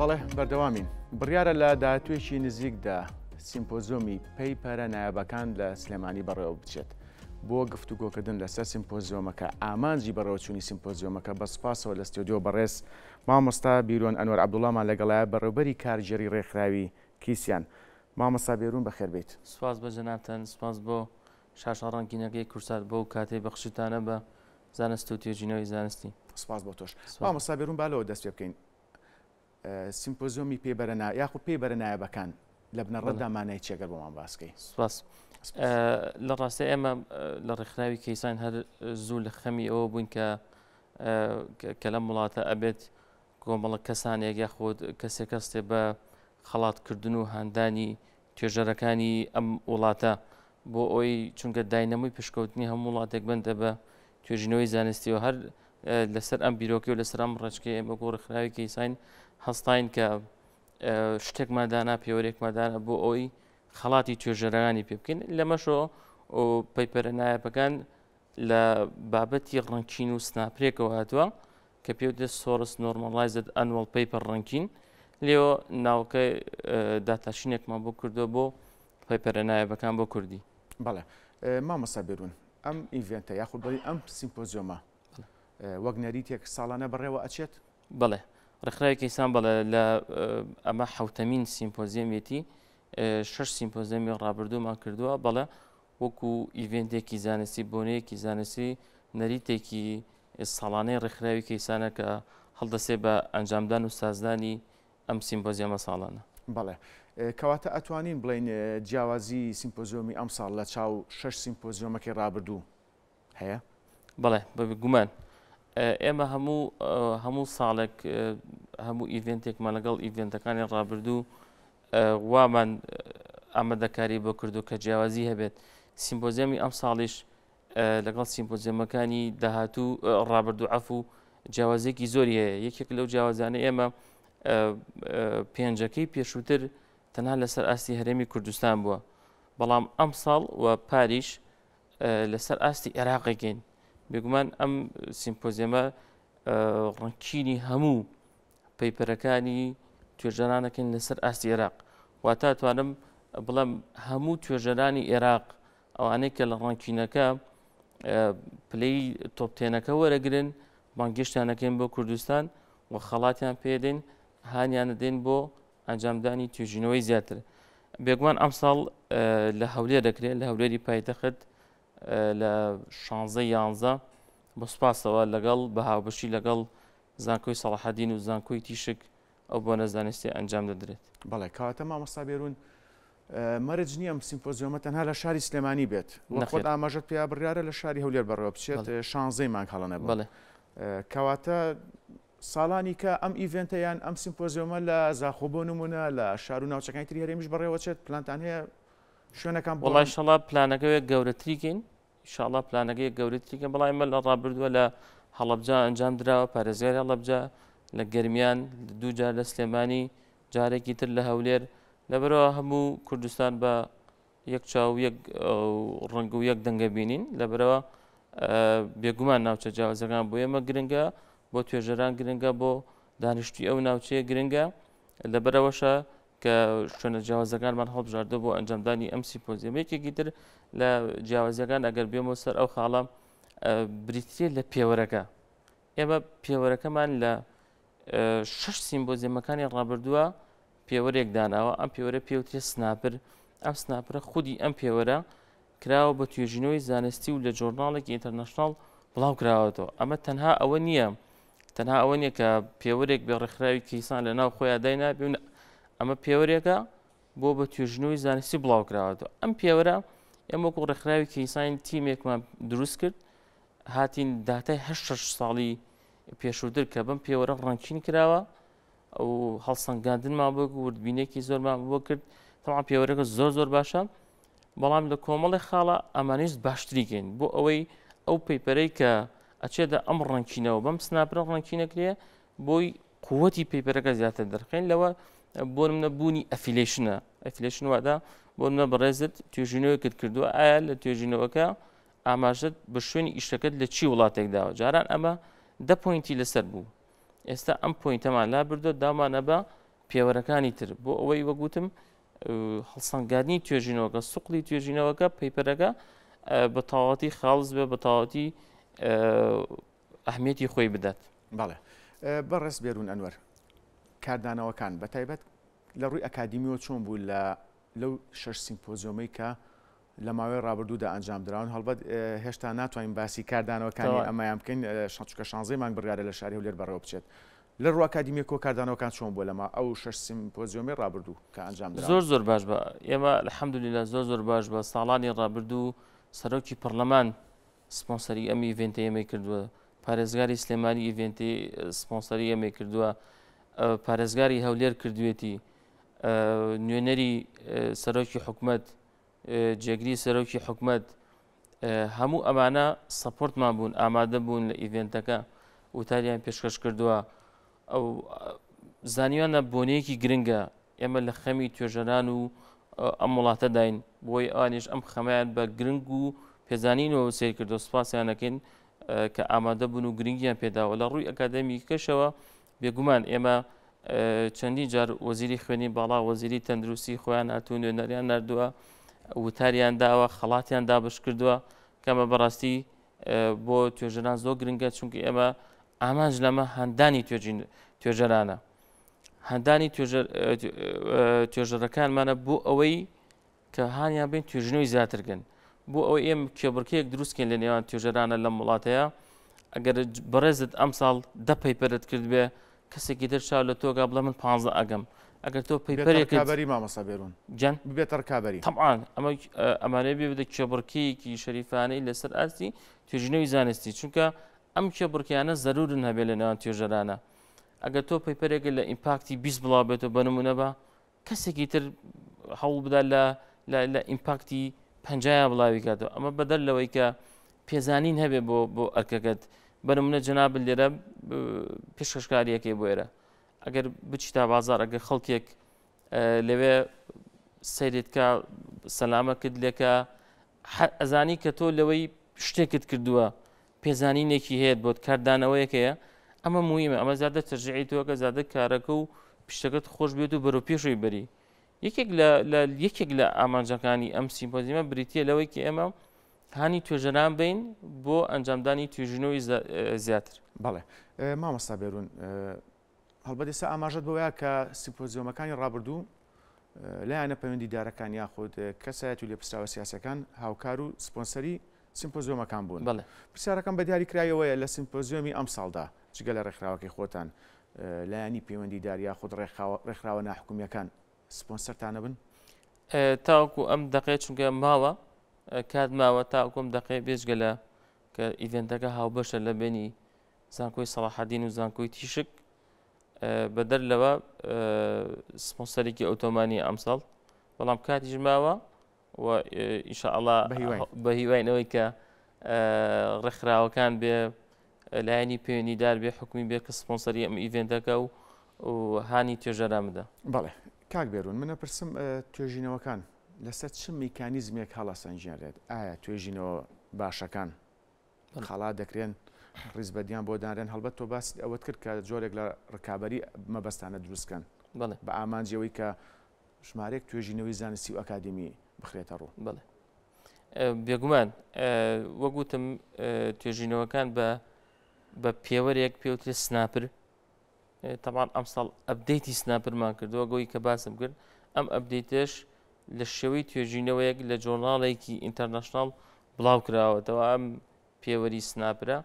بەڵێ بەردەوامین بڕیارە لە داتوێکی نزیکدا سیمپۆزۆمی پێی پەرە نایابەکان لە سلێمانی بەڕێوە بچێت بۆ گفتوگۆکردن لەسەر سیمپۆزیۆمەکە ئامانجی بەڕەوچوونی سیمپۆزیۆمەکە بە سپاسەوە لە ستۆدیۆ بەڕێز مامۆستا بیرۆن ئەنوەر عبدوڵامان لەگەڵایە بەڕێبەری کارجێری ڕێکخراوی کیسیان مامەستا بێرون بەخێربیت سپاس بە جەناتەن سپاس بۆ شاشڕەنگینەکەی کورسات بۆ کاتێ بەخشتانە بە زانست و تێژینەوەی زانستی سپاس بۆ تۆش مامەستا بێرون بالەوە دەست پێ بکەین سیمپۆزۆمی پێبەرەنا یاخود پێبەرەنایەبەکان لە بنەڕەتدا مانای چێگەر بۆمان باسکەی سپاس لە ڕاستی ئێمە لە ڕێکخراوی کەیسان هەر زوو لە خەمی ئەوە بوون کە کە لەم وڵاتە ئەبێت کۆمەڵە کەسانێک یاخود کەسێک کەستێ بە خەڵاتکردن و هاندانی توێژەرەکانی ئەم وڵاتە بۆ ئەوی چونکە داینەمەی پشکەوتنی هەموو وڵاتێک بندە بە توێژینەوەی زانستی و هەر لەسەر ئەم بیرۆکی و لەسەر ئەم ڕێچکی ئێمە گۆڕخراویکی ساین هەستین کە شتێک مادانا پێوەێک مادانە بۆ ئەوی خەڵاتی توێژەرانی پێ بکەین لەمەشۆ پەیپەرەنایەپەکان لە بابەتی ڕنگچین و سناپرێکەوە هاتووە کە پێوتێت سۆرس نۆرمەلایزت ئەنوەڵ پەیپەر ڕنگکین لێەوە ناوکە داتاشینێکمان بۆ کردو بۆ پەیپەرەنایەبەکان بۆ کوردی بەڵێ مامەسا بێرون ئەم ئیڤێنتە یاخود بڵی ئەم سیمپۆزیۆمە وەک نەریتێک ساڵانە بڕێوە ئەچێت بڵێ ڕخراایکیسان بڵێ لە ئەمە حوتەمین سیمپۆزیەمێتی شش سیمپۆزیەمی ڕابردوومان کردووە بەڵێ وەکو ئیڤێنندێکی زانستی بۆنەیەکی زانستی نەریتێکی ساڵانەی ڕخراوی کەیسانە کە هەڵدەسێ بە ئەنجامدان و سازدانی ئەم سیمپۆزیەمە ساڵانە بەڵێ کەواتە ئەتوانین بڵین جیاوازی سیمپۆزیۆمی ئەم ساڵ لە چاو شش سیمپۆزیۆمەکەی ڕابردوو هەیە؟ بەڵێ بە گومان ئێمە هەموو هەموو ساڵێک هەموو ئیڤێنتێکمان لەگەڵ ئیڤێنتەکانی ڕابردوو وامان ئامادەکاری بۆ کردو کە جیاوازی هەبێت سیمپۆزیەمی ئەم ساڵیش لەگەڵ سیمپۆزیەمەکانی داهاتوو ڕابردوو ئەف و جیاوازێکی زۆری هەیە یەکێک لەو جیاوازانە ئێمە پێنجەکەی پێشووتر تەنها لەسەر ئاستی هەرێمی کوردستان بووە بەڵام ئەم ساڵ و پاریش لەسەر ئاستی عێراقیگەین بێگومان ئەم سیمپۆزیەمە ڕنگکینی هەموو پەیپەرەکانی توێژەرانەکەن لەسەر ئاستی عێراق واتا توانم بڵم هەموو توێژەرانی عێراق ئەوانەیە کە لە ڕنگکینەکە پلەی تۆپتێنەکە وەرەگرن بانگشتیانەکەین بۆ کوردستان و خەڵاتیان پێدەین هانیانە دێن بۆ ئەنجامدانی توێژینەوەی زیاتر بێگومان ئەمساڵ لە هەولێر دەکرێت لە هەولێری پایتەخت لە شانزە یانزە بەسپاسەوە لەگەڵ بەهاوبشی لەگەڵ زانکۆی سەڵحەدین و زانکۆی تیشک ئەو بۆ نەزانستی ئەنجام دەدرێت بەڵێ کاتە مامەستا بێرون مەرج نییە ئەم سیمپۆزیۆمە تەنها لە شاری سلێمانی بێت خۆت ئاماژەت پیا بڕیاە لە شاری هەولێر بەڕێوە بچێت شانزەی مانگ هەڵەنە بڵێ کەواتە ساڵانی کە ئەم ئیڤێنتەیان ئەم سیمپۆزیۆمە لە زاخۆبۆ نمونە لە شار و ناوچەکانی تری هەرێمیش بەڕێوە چێت پلانتان هەیە شوێنەکان بڵای شەڵا پلانەکەوێت گەورەتریکەین شاءله پلانەکەی گەورەتیکە بەڵی مە لە ڕابردووە لە هەڵبجا ئەنجام درراوە پارێزگاری هەڵبجا لە گەرمیان دوو جار لە سلێمانی جارێکی تر لە هەولێر لەبەرەوە هەموو کوردستان بە یەک چاو ڕنگ و یەک دەنگە بینین لەبەرەوە بێگومان ناوچە جیاوازەکان بۆ ئێمە گرنگە بۆ توێژەران گرنگە بۆ دانیشتی ئەو ناوچەیە گرنگە لەبەرەوەشە کە شوێنە جیاوازەکانمان هەڵبژاردە بۆ ئەنجامدانی ئەم سیپۆزیمەیەکێکی تر لە جیاوازەکان ئەگەر بێمە سەر ئەو خاڵە بریتە لە پێوەرەکە ئێمە پێوەرەکەمان لە شش سیمبۆزیەمەکانی ڕابردووە پێوەرێک داناوە ئەم پێوەرە پێوتێ سناپر ئەم سناپرە خودی ئەم پێوەرە کراوە بە توێژینەوەی زانستی و لە جۆرناڵێکی ئینتەرنشنال بڵاو کراوەتەوە ئەمە تەنها ئەوە نییە تەنها ئەوە نییە کە پێوەرێک بێ ڕێکخراوی کەیسان لە ناو خۆیان داینابیون ئەمە پێوەرێکە بۆ بە توێژنەوەی زانستی بڵاوکراوەوە ئەم پێوەرە ئێمە کو ڕخراوی کەیسانی تیمێکمان دروست کرد هاتین داتای هە ساڵی پێشودر کە بم پێوەرە ڕەنکین کراوە ئەو هەڵسەنگاندنمان بۆ وردبینێکی زۆرمان بۆ کرد تەما پێوەرەکە زۆر زۆر باشە بەڵام لە کۆمەڵی خاڵە ئەمانست باشتریگەین بۆ ئەوەی ئەو پەیپەرەی کە ئەچێدا ئەم ڕەنکینەوە بەم سناپرە ڕەنکینەکرێ بۆی قوەتی پەیپەرەکە زیاتر دەرخین لەوە بۆ منە بوونی ئەفیلشنە ئەفیلشن وادا بۆ منە بەڕێزت توێژینەوە کرد کردووە ئایا لە توێژینەوەکە ئاماژت بە شوێنی ئیشەکەت لە چی وڵاتێکداوە جاران ئەمە دە پوینتی لەسەر بوو ئێستا ئەم پوینتەمان لابردو دامانە بە پێوەەکانی تر بۆ ئەوەی وەگوتم هەڵسەنگاردنی توێژینەوەکە سوقلی توێژینەوەکە پەیپەرەکە بە تاواتی خاڵز بێ بە تاواتی ئەهمێتی خۆی بدات بەڵێ بەڕێز بێرون ئەنوەر کاردانەوەکان بە تایبەت لە ڕووی ئەکادمیەوە چۆن بوو لە لەو شش سیمپۆزیۆمەی کە لە ماوەی ڕابردوودا ئەنجام درراون هەڵبەت هێشتا ناتوانین باسی کاردانەوەکانی ئەمایان بکەین شچکە شانزەیمان بڕارە لە شاری و لێر بەڕێوە بچێت. لە ڕواکادیمی کۆکاردانەوەکان چۆن بۆ لەما ئەو شش سیمپۆزیۆمی ڕابردوو کە ئەنجام زۆر زۆر باش بە ئێمە حەمدلی لە زۆر زۆر باش بە ساڵانی ڕابردوو سەرۆکی پەرلەمان سپۆنسەری ئەمی ڤێنتە ئەمە کردووە پارێزگاری سلێمانی ئیڤێنتی سپۆنسەری ئەمێ کردووە پارێزگاری هەولێر کردوێتی نوێنەری سەرۆکی حکومت جێگری سەرۆکی حکومت هەموو ئەمانە سەپۆرتمان بوون ئامادە بوون لە ئیڤێنتەکە وتاریان پێشکەش کردووە ئەو زانیوانە بۆنەیەکی گرنگە ئێمە لە خەمی توێژەران و ئەم وڵاتە داین بۆی ئانیش ئەم خەمایان بە گرنگ و پێزانینەوە سیر کردو سپاسیانەکەن کە ئامادە بوون و گرنگیان پێداوە لە ڕووی ئەکادەمی کەشەوە بێگومان ئێمە چەندی جار وەزیری خوێنی باڵا وەزیری تەندروستی خۆیان هاتوون نوێنەریان نردووە وتاریان داوە خەڵاتیان دابش کردووە کەمە بەڕاستی بۆ توێژەران زۆر گرنگە چونکە ئێمە ئامانج لەمە هەندانی توێژەرانە هەندانی توێژەرەکانمانە بۆ ئەوەی کە هاانیان بین توێژنەوەی زیاترگن بۆ ئەو ئێم کێبڕکەیەک دروستکەین لە نێوان توێژەرانە لەم وڵاتەیە ئەگەر بەڕێزت ئەم ساڵ دەپەیپەرت کرد بێ کەسێکی دەرشا لە تۆگا بڵێ من پ ئەگەم ئەگەر تۆ پیپەرێکبەری مامەسا بێرون جەن بێتەر کابری تەعاان ئەمە ئەمانە بێ بدە کێبڕکیەکی شەریفانەی لەسەر ئاستی توێژنەوەی زانستی چونکە ئەم کێبڕکیانە زەرورن هەبێ لە ناوان توێژەرانە ئەگەر تۆ پیپەرێکە لە ئیمپاکتی بیست بڵاو بێتەوە بنممونە بە کەسێکی تر هەوڵ بدا لە ئیمپاکتی پنجایە بڵاوی کاتەوە ئەمە بەدەر لەوەی کە پێزانین هەبێ بۆ بۆ ئەرکەکەت. بەنمونە جناب لێرە پێشکەشکاریەکەی بۆ ئێرە ئەگەر بچی تا بازار ئەگەر خەڵکێک لەوێ سیرێتکە سەلامە کرد لێکە ئەزانی کە تۆ لەوەی شتێکت کردووە پێزانینێکی هەیە بۆت کاردانەوەیەکەیە ئەمە مویمە ئەمە زیادە تەرجعی تۆکە زیادە کارەکە و پیشەکەت خۆش بێت و بەرەو پێشوی بەری یەکێک لە ئامانجەکانی ئەم سیمپۆزیمە بریتە لەوەی کە ئێمە تانی توێژەران بین بۆ ئەنجامدانی توێژنەوەی زیاتر بەڵێ مامەستا بێرون هەڵبەدەسا ئاماژەت بۆیە کە سیپۆزیۆمەکانی ڕابردوو لایەنە پەیوەندی دارەکان یاخود کەسایەت و لێپستاوە سیاسەکان هاوکار و سپۆنسەری سیمپۆزیۆمەکان بوون بڵێ پرسیارەکەم بە دیاری کرایەوەیە لە سیمپۆزیۆمی ئەم ساڵدا جگە لە ڕێکخراوەکەی خۆتان لایانی پەیوەندی داریا خود ڕێکخراوە ناحکومیەکان سپۆنسەرتانە بن تاوکو ئەم دقێت چونکە ماوە کات ماوە تا کۆم دقی بێژگە لە کە ئیڤێنتەکە هاوبەشە لە بینی زانکۆی سەڵاحدین و زانکۆی تیشک بەدەر لەوە سپۆسەرێکی ئۆتۆمانی ئەمساڵ بەڵام کاتی ژماوە و ئینشاءله بە هیواینەوەی کە ڕێکخراوەکان بێ لایەنی پێوێنیدار بێ حکومی بێ کە سپۆنسەری ئەم ئیڤێنتەکە و هانی توێژەرامدا بەڵێ کاک بێرون منە پرسم توێژینەوەکان لەسەر چ میکانیزمێک هەڵە سنجێنرێت ئایا توێژینەوە باشەکان خەڵا دەکرێن ڕیزبەدیان بۆ دانرێن هەڵبەت تۆ باس ئەوەت کرد کە جۆرێک لە ڕکابی مەبەستانە دروستکەن بە ئامانجیەوەی کە ژمارێک توێژینەوەی زانستی و ئەکادمی بخرێتە ڕوو بڵێ بێگومان وەگوتم توێژینەوەکان بە بە پێوەرێک پێوتێ سناپر تەمان ئەمساڵ ئەبدەیتی سناپرمان کردووە گۆی کە باسم کرد ئەم ئەبدەیتش لە شێوەی توێژینەوەیەک لە جۆرناڵێکی ئینتەرنەشنال بڵاو کراوەتەوە ئەم پێوەری سناپرە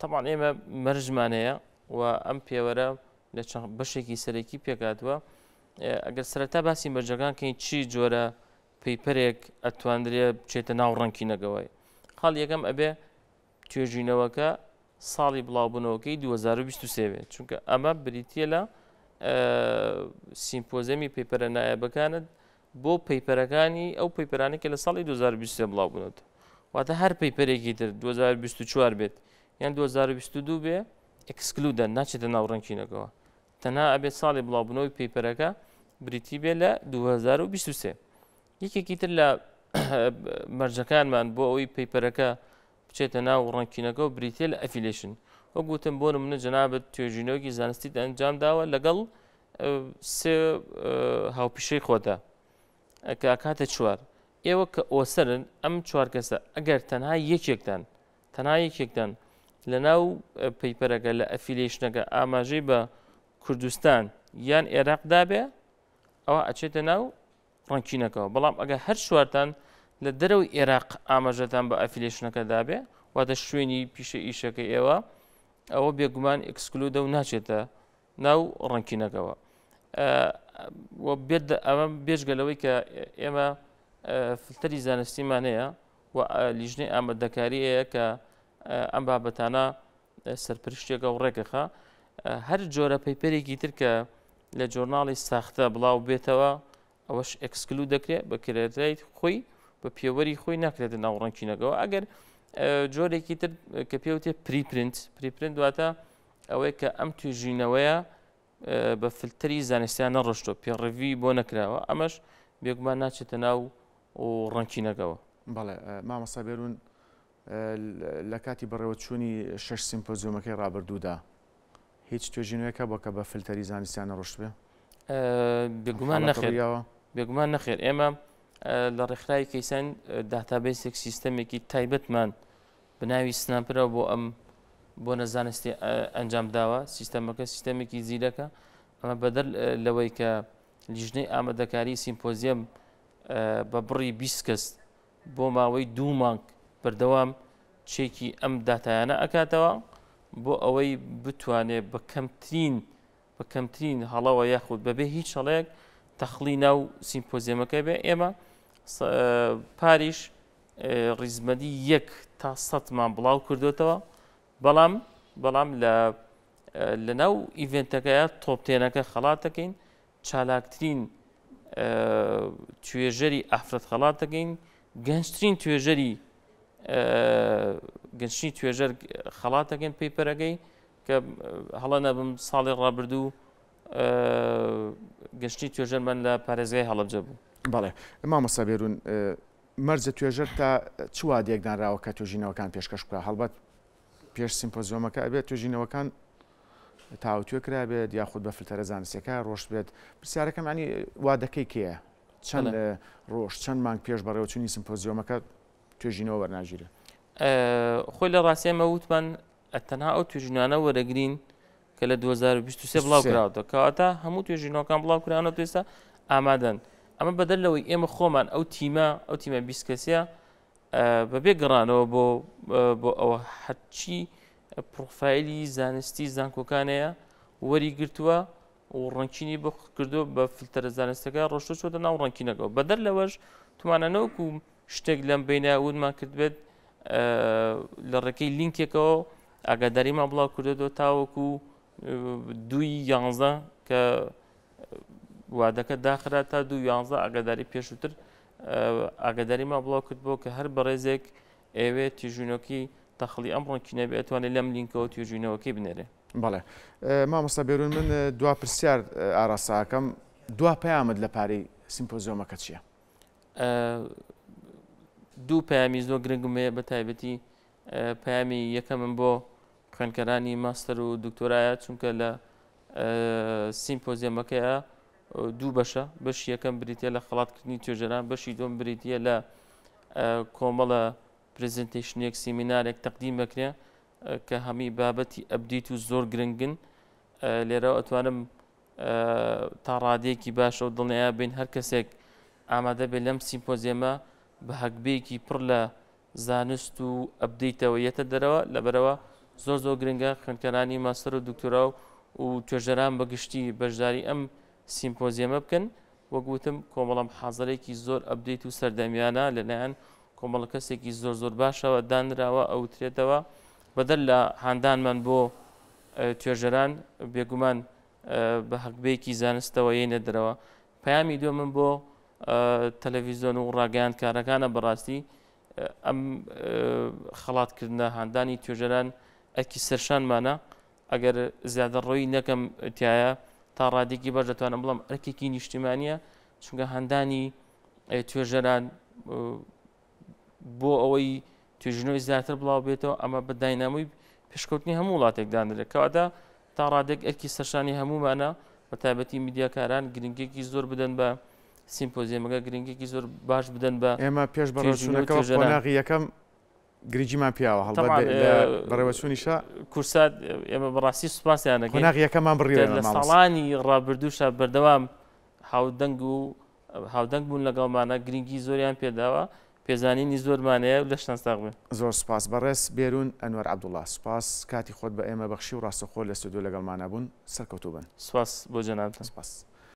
تەمان ئێمە مەرجمانەیە و ئەم پێوەرە لە بەشێکی سەرەکی پێکاتوە ئەگەر سەرەتا باسی مەرجەکان کەین چی جۆرە پەیپەرێک ئەتواندرێت بچێتە ناو ڕەنکی نەگەوەی خاڵ یەکەم ئەبێ توێژینەوەکە ساڵی بڵاوبوونەوەکەی 2023 بێت چونکە ئەمە بریتە لە سیمپۆزەمی پێپەرە نایەبەکانت بۆ پەیپەرەکانی ئەو پەیپەرانی کە لە ساڵی 2020 بڵاو بنێت واتە هەر پەیپەرێکی تر 2024 بێت یان 2022 بێ ئەکسکللودە ناچێتە ناو ڕنگکینەکەەوە تەنها ئەبێت ساڵی بڵاوبوونەوەی پەیپەرەکە بریتی بێ لە 2023 یەکێکی تر لە مەرجەکانمان بۆ ئەوەی پەیپەرەکە بچێتە ناو ڕنگکینەکە و بریتێ لە ئەفیلشن ئەو گوتم بۆ منە جەنابەت توێژینەوەکی زانستی ئەنجام داوە لەگەڵ هاوپیشەی خۆتە کە کاتە چوار ئێوە کە ئۆسەرن ئەم چوار کەسە ئەگەر تەنها یەکێکتان تەنها یەکێکتان لە ناو پەیپەرەکە لە ئەفیلیشنەکە ئاماژەی بە کوردستان یان عێراقدا بێ ئەوە ئەچێتە ناو ڕنگچینەکەەوە بەڵام ئەگە هەر شوارتان لە دەرەوەی عێراق ئاماژەتان بە ئەفیلیشنەکە دابێ واتە شوێنی پیشە ئیشەکە ئێوە ئەوە بێگومان ئەکسکللودە و ناچێتە ناو ڕنگکینەکەەوە ئەمە بێژگەلەوەی کە ئێمە فلتەری زانستیمانەیە و لیژنەی ئامەدەکاری ئەیە کە ئەم بابەتانە سەرپشتێکە و ڕێکەخە هەر جۆرە پەیپەرێکی تر کە لە جۆرناڵی ساختە بڵاو بێتەوە ئەوەش ئەکسکللو دەکرێت بە کرێتیت خۆی بە پێوەری خۆی ناکرێت ناوڕەنکینەکەەوە ئەگەر جۆرێکی تر کە پێوتێ پریپرنت پریپرنت دواتە ئەوەیە کە ئەم توژینەوەیە بە فلتری زانستیان نەڕشتۆ پێڕوی بۆ نەکراوە ئەمەش بێگومان ناچێتە ناو و ڕەنکی نەگەوە بەڵێ مامەسا بێرون لە کاتی بەڕێوە چوونی شش سیمپۆزیومەکەی ڕابردوودا هیچ توێژینوەکە بۆکە بە فلتەری زانستیانە ڕشت بێ بێگومان نەخێریەوە بێگومان نەخێر ئێمە لە ڕێکخراایی کەیسان دااتابێسێک سیستەمێکی تایبەتمان بناوی سناپرەوە بۆ ئەم بۆ نەزانستی ئەنجام داوە سیستەمەکە سیستەمێکی زیرەکە ئەمە بەدەر لەوەی کە لیژنەی ئامادەکاری سیمپۆزیەم بە بڕی بیست کەس بۆ ماوەی دوو مانگ بەردەوام چێکی ئەم داتایانە ئەکاتەوە بۆ ئەوەی بتوانێت بە کەمترین بە کەمترین هەڵەوە یاخود بەبێ هیچ هەڵەیەک تەخلی ناو سیمپۆزیەمەکە بێ ئێمە پاریش ڕیزمەدی یەک تا سەمان بڵاو کردوێتەوە بەڵام بەڵام لە لەناو ئیڤێنتەکەیە تۆپتێنەکە خەڵاتەکەین چالاکترین توێژەری ئافرەت خەڵاتەکەین گەنجترین توێژەری گەنجی توێژەر خەڵاتەکەن پێی پەرەگەی کە هەڵە نەبم ساڵی ڕابردوو گەشتی توێژەرمان لە پارێزگای هەڵەبجە بوو بەڵێ مامەسەبێرون مەرجە توێژەر تا چوا دێکدانراوە کە توێژینەوەکان پێشکەش بکە هەڵبەت پێش سیمپۆزیۆمەکە ئەبێت توێژینەوەکان تاوتێ کرا بێت یاخود بە فلتەرە زانستەکە ڕۆژ بێت پرسیارەکەمانی وا دەکەی کێە چەند ڕۆژ چەند مانگ پێش بەڕێوچنی سمپۆزیۆمەکە توێژینەوە وەرناژیرە خۆی لە ڕاستێمە وتمان تەنها ئەو توێژینانە وەرەگرین کە لە 2023 بڵاو کراوەوە کەواتە هەموو توێژینەوەکان بڵاو کرانە توێستا ئامادەن ئەمە بەدەر لەوەی ئێمە خۆمان ئەو تیمە ئەو تیمە بیست کەسیە بەبێ گەڕانەوە بۆ بۆ ئەوە حەچی پرۆفایلی زانستی زانکۆکانەیە وەریگرتووە و ڕنگچینی بۆ کردو بە فلتەرە زانستەکە ڕۆشتە چۆتە ناو ڕنگکینەکەەوە بەدەر لەوەش توانەنەوەکو شتێک لەم بینایونمان کردبێت لە ڕێکەی لینکێکەوە ئاگاداریمان بڵاو کردەوە تاوەکو دوی یانزە کە وادەکە داخرا تا دو یانزە ئاگاداری پێشووتر ئاگدەریمە بڵاوکرد بۆ کە هەر بەڕێزێک ئێوێ تیژینۆکی تەخلی ئەمڕۆکی نەبێ ئەتوانێت لەم لینکەوە تیژینەوەکی بنێرێ بەڵێ مامۆستا بێرون من دوا پرسیار ئاراساکەم دوا پەیامت لە پارەی سیمپۆزیۆمەکە چییە؟ دوو پامی زۆ گرنگمەیە بە تایبەتی پامی یەکەمم بۆ خوێنکەرانی ماستەر و دکتۆرایە چونکە لە سیمپۆزیەمەکەیە دوو بەشە بەش یەکەم بریتە لە خڵاتکردنی توێژەران بەشی دۆم بریتە لە کۆمەڵە پرزنتیشنێک سیمینارێک تەقدیم بکرێ کە هەمی بابەتی ئەبدیت و زۆر گرنگن لێرە ئەتوانم تا ڕادێکی باشە و دڵنیا بین هەر کەسێک ئامادە بێت لەم سیمپۆزیێمە بە هەکبەیەکی پڕ لە زانست و ئەبدەیتەوە یەتە دەرەوە لەبەرەوە زۆر زۆر گرنگە خوێنکەرانی ماسەر و دکتۆرا و توێژەران بەگشتی بەشداری ئەم سیمپۆزیەمە بکەن وەگوتم کۆمەڵم حەزارێکی زۆر ئەبدەیت و سەردەمیانە لەلایەن کۆمەڵ کەسێکی زۆر زۆر باشەوە دانراوە ئەوترێتەوە بەدەر لە هاندانمان بۆ توێژەران بێگومان بە حەقبەیەکی زانستەوە یەی نەدرەوە پەیامی دو من بۆ تەلەڤیزۆن و ڕاگەیان کارەکانە بەڕاستی ئەم خەڵاتکردە هاندانی توێژەران ئەکی سەرشانمانە ئەگەر زیادە ڕۆی نەکەم تایە تا ڕادێکی بەش دەتوانم بڵم ئەرکێکی نیشتیمانە چونکە هەندانی توێژەران بۆ ئەوەی توژنەوەی زیاتر بڵاو بێتەوە ئەمە بە داینامووی پێشکەوتنی هەموو وڵاتێکدان دەرێت کەوادا تا ڕادێک ئەرکی سەرشانی هەمومانە بە تایبەتی میدیاکاران گرنگێکی زۆر بدەن بە سیمپۆزیێمەکە گرنگێکی زۆر باش بدەن بە ئێمە پێش بەڕژونەکە ژەناغی یەکەم گرنجیمان پیاوە هەڵ بەڕێوەچوونیشە کورسات ئێمە بەڕاستی سوپاسیانەکە ناغیەکەمان بڕێ ساڵانی ڕابردوشە بەردەوام هاودەنگ و هاودەنگ بوون لەگەڵمانە گرنگی زۆریان پێداوە پێزانینی زۆرمانەیە لە شتەنساغێ زۆر سپاس بەڕێز بێرون ئەنوەر عبدوڵلا سپاس کاتی خۆت بە ئێمە بەخشی و ڕاستەخۆ لە سودو لەگەڵمانە بوون سەرکەوتو بن سپاس بۆ جەناتە سپاس.